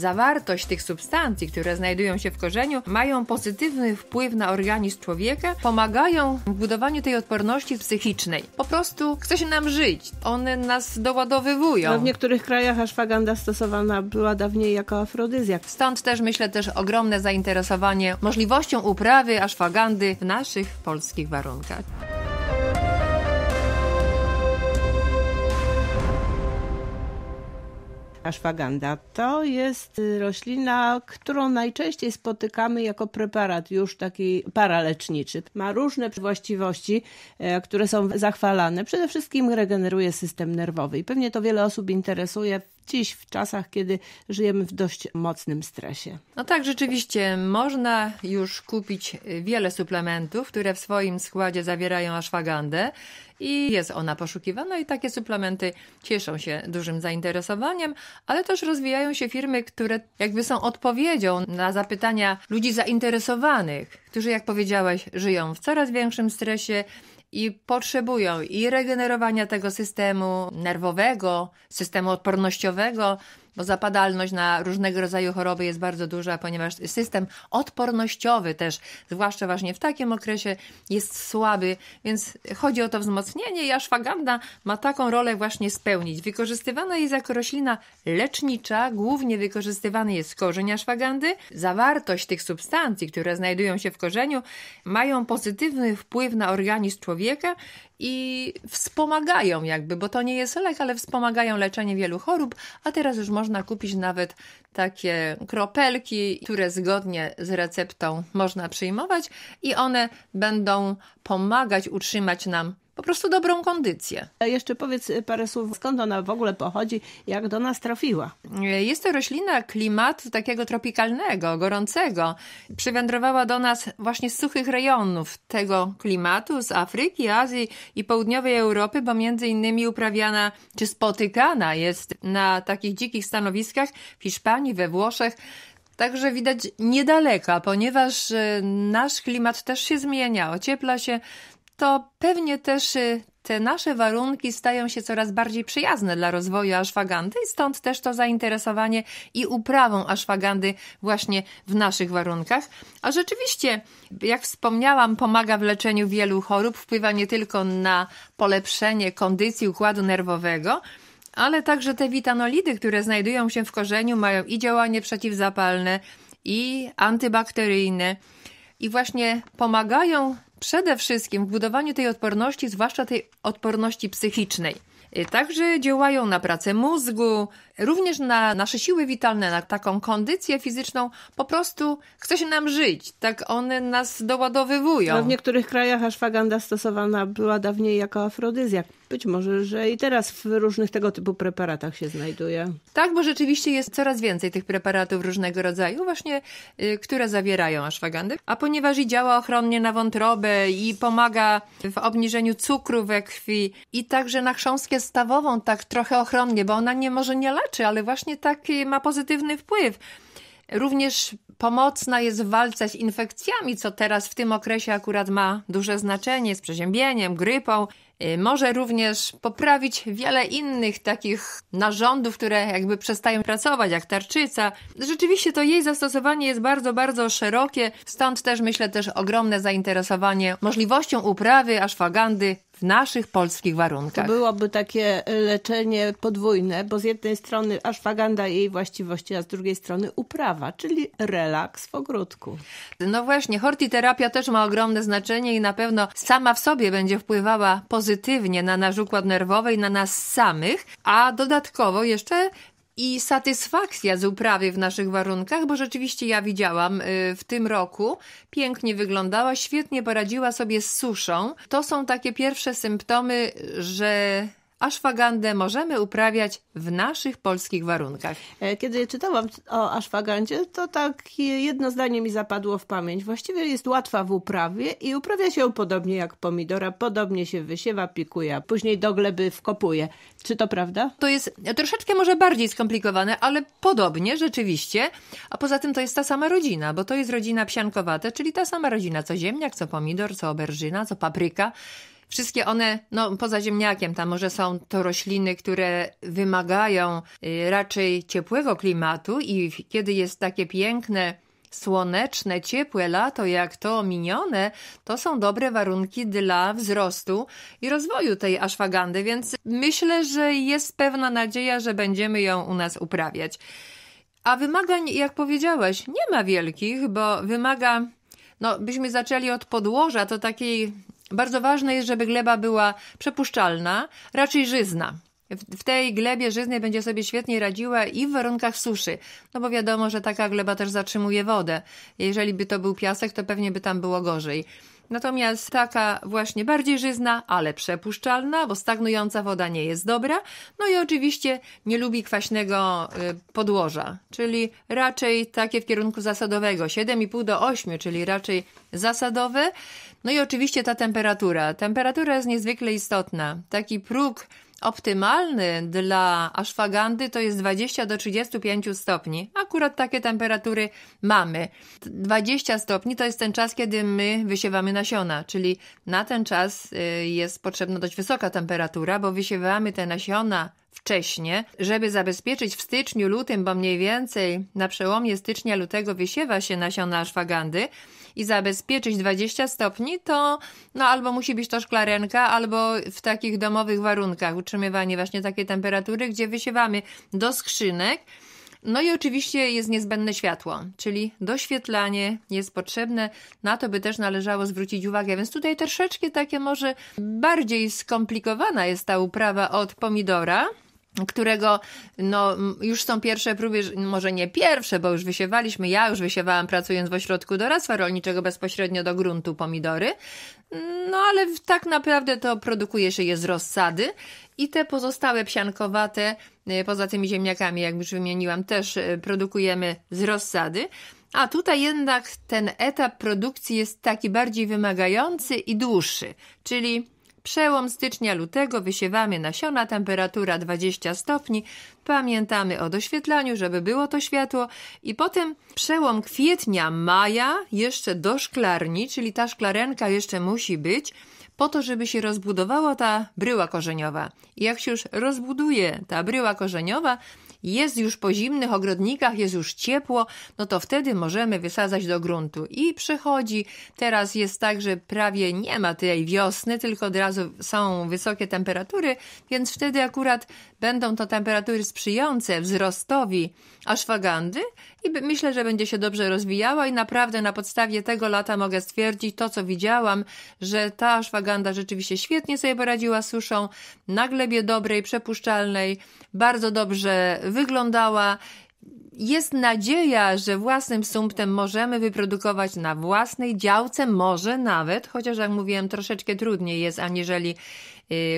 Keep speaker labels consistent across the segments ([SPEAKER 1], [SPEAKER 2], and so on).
[SPEAKER 1] Zawartość tych substancji, które znajdują się w korzeniu, mają pozytywny wpływ na organizm człowieka, pomagają w budowaniu tej odporności psychicznej. Po prostu chce się nam żyć, one nas doładowywują. No w niektórych krajach aszwaganda stosowana była dawniej jako afrodyzjak. Stąd też myślę też ogromne zainteresowanie możliwością uprawy aszwagandy w naszych polskich warunkach.
[SPEAKER 2] Ashwagandha to jest y, roślina, którą najczęściej spotykamy jako preparat już taki paraleczniczy. Ma różne właściwości, e, które są zachwalane. Przede wszystkim regeneruje system nerwowy i pewnie to wiele osób interesuje dziś w czasach, kiedy żyjemy w dość mocnym stresie.
[SPEAKER 1] No tak, rzeczywiście można już kupić wiele suplementów, które w swoim składzie zawierają ashwagandę i jest ona poszukiwana i takie suplementy cieszą się dużym zainteresowaniem, ale też rozwijają się firmy, które jakby są odpowiedzią na zapytania ludzi zainteresowanych którzy, jak powiedziałaś, żyją w coraz większym stresie i potrzebują i regenerowania tego systemu nerwowego, systemu odpornościowego, bo zapadalność na różnego rodzaju choroby jest bardzo duża, ponieważ system odpornościowy też, zwłaszcza właśnie w takim okresie, jest słaby, więc chodzi o to wzmocnienie i aszwaganda ma taką rolę właśnie spełnić. Wykorzystywana jest jako roślina lecznicza, głównie wykorzystywany jest korzeń aszwagandy. Zawartość tych substancji, które znajdują się w korzeniu, mają pozytywny wpływ na organizm człowieka i wspomagają jakby, bo to nie jest lek, ale wspomagają leczenie wielu chorób, a teraz już można kupić nawet takie kropelki, które zgodnie z receptą można przyjmować i one będą pomagać utrzymać nam po prostu dobrą kondycję. A e, jeszcze powiedz e, parę słów, skąd ona w ogóle pochodzi, jak do nas trafiła. E, jest to roślina klimatu takiego tropikalnego, gorącego. Przywędrowała do nas właśnie z suchych rejonów tego klimatu, z Afryki, Azji i południowej Europy, bo między innymi uprawiana czy spotykana jest na takich dzikich stanowiskach w Hiszpanii, we Włoszech. Także widać niedaleka, ponieważ nasz klimat też się zmienia, ociepla się, to pewnie też y, te nasze warunki stają się coraz bardziej przyjazne dla rozwoju aszwagandy stąd też to zainteresowanie i uprawą aszwagandy właśnie w naszych warunkach. A rzeczywiście, jak wspomniałam, pomaga w leczeniu wielu chorób, wpływa nie tylko na polepszenie kondycji układu nerwowego, ale także te witanolidy, które znajdują się w korzeniu, mają i działanie przeciwzapalne, i antybakteryjne i właśnie pomagają przede wszystkim w budowaniu tej odporności, zwłaszcza tej odporności psychicznej. Y, także działają na pracę mózgu, również na nasze siły witalne, na taką kondycję fizyczną. Po prostu chce się nam żyć, tak one nas doładowywują. No, w
[SPEAKER 2] niektórych krajach ashwagandha stosowana była dawniej jako afrodyzjak. Być może, że i teraz w różnych tego typu preparatach się znajduje. Tak, bo rzeczywiście jest coraz więcej tych
[SPEAKER 1] preparatów różnego rodzaju, właśnie y, które zawierają ashwagandę. A ponieważ i działa ochronnie na wątrobę i pomaga w obniżeniu cukru we krwi i także na chrząstkę stawową tak trochę ochronnie, bo ona nie może nie leczy, ale właśnie taki ma pozytywny wpływ Również pomocna jest w walce z infekcjami, co teraz w tym okresie akurat ma duże znaczenie, z przeziębieniem, grypą. Y, może również poprawić wiele innych takich narządów, które jakby przestają pracować, jak tarczyca. Rzeczywiście to jej zastosowanie jest bardzo, bardzo szerokie, stąd też myślę też ogromne zainteresowanie możliwością uprawy aszwagandy w naszych polskich warunkach. To
[SPEAKER 2] byłoby takie e, leczenie podwójne, bo z jednej strony aszwaganda i jej właściwości, a z drugiej strony uprawa, czyli relaks w ogródku. No właśnie, hortiterapia też ma ogromne
[SPEAKER 1] znaczenie i na pewno sama w sobie będzie wpływała pozytywnie na nasz układ nerwowy i na nas samych, a dodatkowo jeszcze i satysfakcja z uprawy w naszych warunkach, bo rzeczywiście ja widziałam y, w tym roku, pięknie wyglądała, świetnie poradziła sobie z suszą. To są takie pierwsze symptomy, że
[SPEAKER 2] aszwagandę możemy uprawiać w naszych polskich warunkach. E, kiedy czytałam o aszwagandzie, to tak jedno zdanie mi zapadło w pamięć. Właściwie jest łatwa w uprawie i uprawia się ją podobnie jak pomidora, podobnie się wysiewa, pikuje, a później do gleby wkopuje. Czy to prawda? To jest troszeczkę może bardziej skomplikowane, ale podobnie rzeczywiście.
[SPEAKER 1] A poza tym to jest ta sama rodzina, bo to jest rodzina psiankowate, czyli ta sama rodzina co ziemniak, co pomidor, co oberżyna, co papryka. Wszystkie one, no poza ziemniakiem, tam może są to rośliny, które wymagają y, raczej ciepłego klimatu i kiedy jest takie piękne, słoneczne, ciepłe lato jak to minione, to są dobre warunki dla wzrostu i rozwoju tej aszwagandy, więc myślę, że jest pewna nadzieja, że będziemy ją u nas uprawiać. A wymagań, jak powiedziałaś, nie ma wielkich, bo wymaga no, byśmy zaczęli od podłoża, to takiej bardzo ważne jest, żeby gleba była przepuszczalna, raczej żyzna. W tej glebie żyznej będzie sobie świetnie radziła i w warunkach suszy, no bo wiadomo, że taka gleba też zatrzymuje wodę. Jeżeli by to był piasek, to pewnie by tam było gorzej. Natomiast taka właśnie bardziej żyzna, ale przepuszczalna, bo stagnująca woda nie jest dobra. No i oczywiście nie lubi kwaśnego y, podłoża, czyli raczej takie w kierunku zasadowego 7,5 do 8, czyli raczej zasadowe. No i oczywiście ta temperatura. Temperatura jest niezwykle istotna. Taki próg Optymalny dla aszwagandy to jest 20 do 35 stopni. Akurat takie temperatury mamy. 20 stopni to jest ten czas, kiedy my wysiewamy nasiona, czyli na ten czas y, jest potrzebna dość wysoka temperatura, bo wysiewamy te nasiona wcześnie, żeby zabezpieczyć w styczniu, lutym, bo mniej więcej na przełomie stycznia, lutego wysiewa się nasiona aszwagandy i zabezpieczyć 20 stopni, to no albo musi być to szklarenka, albo w takich domowych warunkach utrzymywanie właśnie takiej temperatury, gdzie wysiewamy do skrzynek. No i oczywiście jest niezbędne światło, czyli doświetlanie jest potrzebne. Na to by też należało zwrócić uwagę, więc tutaj troszeczkę takie może bardziej skomplikowana jest ta uprawa od pomidora którego no, już są pierwsze próby, może nie pierwsze, bo już wysiewaliśmy, ja już wysiewałam pracując w ośrodku doradztwa rolniczego bezpośrednio do gruntu pomidory, no ale tak naprawdę to produkuje się je z rozsady i te pozostałe psiankowate, y, poza tymi ziemniakami, jak już wymieniłam, też y, produkujemy z rozsady. A tutaj jednak ten etap produkcji jest taki bardziej wymagający i dłuższy, czyli Przełom stycznia-lutego wysiewamy nasiona, temperatura 20 stopni. Pamiętamy o doświetlaniu, żeby było to światło. I potem przełom kwietnia-maja jeszcze do szklarni, czyli ta szklarenka jeszcze musi być po to, żeby się rozbudowała ta bryła korzeniowa. I jak się już rozbuduje ta bryła korzeniowa jest już po zimnych ogrodnikach, jest już ciepło, no to wtedy możemy wysadzać do gruntu. I przychodzi, teraz jest tak, że prawie nie ma tej wiosny, tylko od razu są wysokie temperatury, więc wtedy akurat Będą to temperatury sprzyjające wzrostowi aszwagandy i myślę, że będzie się dobrze rozwijała i naprawdę na podstawie tego lata mogę stwierdzić to, co widziałam, że ta aszwaganda rzeczywiście świetnie sobie poradziła z suszą, na glebie dobrej, przepuszczalnej, bardzo dobrze wyglądała jest nadzieja, że własnym sumptem możemy wyprodukować na własnej działce, może nawet, chociaż jak mówiłem, troszeczkę trudniej jest aniżeli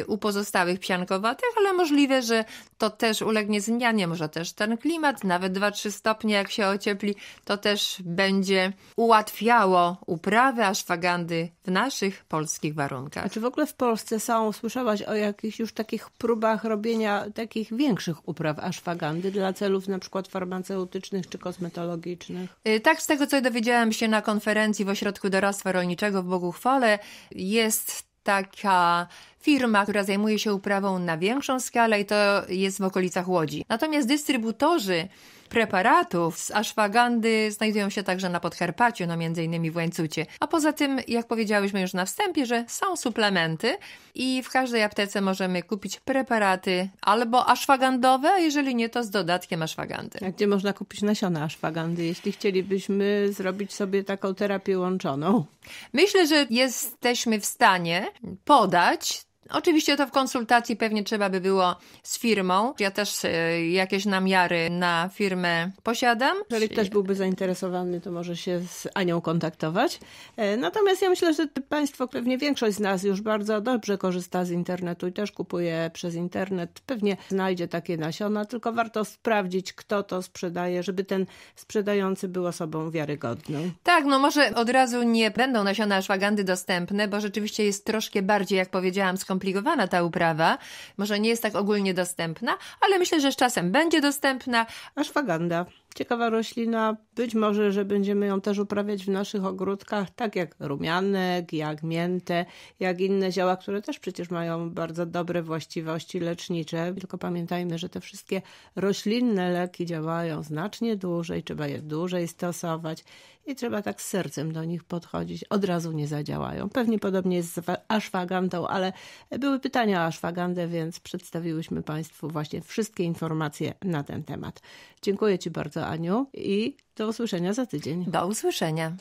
[SPEAKER 1] y, u pozostałych psiankowatych, ale możliwe, że to też ulegnie zmianie, może też ten klimat, nawet 2-3 stopnie jak się ociepli, to też będzie ułatwiało uprawę aszwagandy
[SPEAKER 2] w naszych polskich warunkach. A czy w ogóle w Polsce są, słyszałaś o jakichś już takich próbach robienia takich większych upraw aszwagandy dla celów na przykład farmaceutycznych? farmaceutycznych czy kosmetologicznych?
[SPEAKER 1] Y, tak, z tego co dowiedziałam się na konferencji w Ośrodku Doradztwa Rolniczego w Boguchwale, jest taka firma, która zajmuje się uprawą na większą skalę i to jest w okolicach Łodzi. Natomiast dystrybutorzy preparatów z ashwagandy znajdują się także na Podkarpaciu, no innymi w Łańcucie. A poza tym, jak powiedziałyśmy już na wstępie, że są suplementy i w każdej aptece możemy kupić preparaty
[SPEAKER 2] albo ashwagandowe, a jeżeli nie, to z dodatkiem ashwagandy. A gdzie można kupić nasiona ashwagandy, jeśli chcielibyśmy zrobić sobie taką terapię łączoną? Myślę, że
[SPEAKER 1] jesteśmy w stanie podać Oczywiście to w konsultacji pewnie trzeba by było z firmą. Ja też e, jakieś namiary na firmę posiadam.
[SPEAKER 2] Jeżeli ktoś byłby zainteresowany, to może się z Anią kontaktować. E, natomiast ja myślę, że Państwo, pewnie większość z nas już bardzo dobrze korzysta z internetu i też kupuje przez internet. Pewnie znajdzie takie nasiona, tylko warto sprawdzić, kto to sprzedaje, żeby ten sprzedający był osobą wiarygodną.
[SPEAKER 1] Tak, no może od razu nie będą nasiona szwagandy dostępne, bo rzeczywiście jest troszkę bardziej, jak powiedziałam, skomplikowane skomplikowana ta uprawa, może nie jest tak
[SPEAKER 2] ogólnie dostępna, ale myślę, że z czasem będzie dostępna. Aż waganda ciekawa roślina. Być może, że będziemy ją też uprawiać w naszych ogródkach, tak jak rumianek, jak miętę, jak inne zioła, które też przecież mają bardzo dobre właściwości lecznicze. Tylko pamiętajmy, że te wszystkie roślinne leki działają znacznie dłużej, trzeba je dłużej stosować i trzeba tak z sercem do nich podchodzić. Od razu nie zadziałają. Pewnie podobnie jest z ashwagantą, ale były pytania o ashwagandę, więc przedstawiłyśmy Państwu właśnie wszystkie informacje na ten temat. Dziękuję Ci bardzo, spotkaniu i do usłyszenia za tydzień. Do usłyszenia.